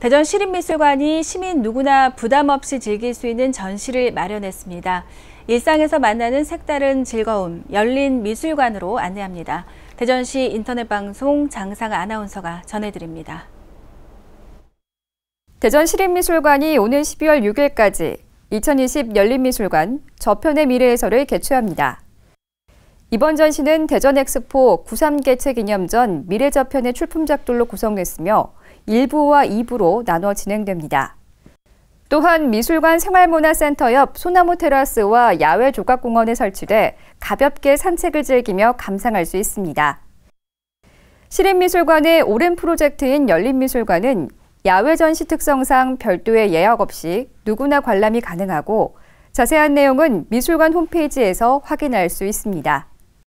대전 시립미술관이 시민 누구나 부담 없이 즐길 수 있는 전시를 마련했습니다. 일상에서 만나는 색다른 즐거움, 열린 미술관으로 안내합니다. 대전시 인터넷 방송 장상 아나운서가 전해드립니다. 대전 시립미술관이 오는 12월 6일까지 2020 열린미술관 저편의 미래에서를 개최합니다. 이번 전시는 대전 엑스포 93개체 기념전 미래 저편의 출품작들로 구성됐으며 1부와 2부로 나눠 진행됩니다. 또한 미술관 생활문화센터 옆 소나무 테라스와 야외 조각공원에 설치돼 가볍게 산책을 즐기며 감상할 수 있습니다. 시립미술관의 오랜 프로젝트인 열린미술관은 야외 전시 특성상 별도의 예약 없이 누구나 관람이 가능하고 자세한 내용은 미술관 홈페이지에서 확인할 수 있습니다.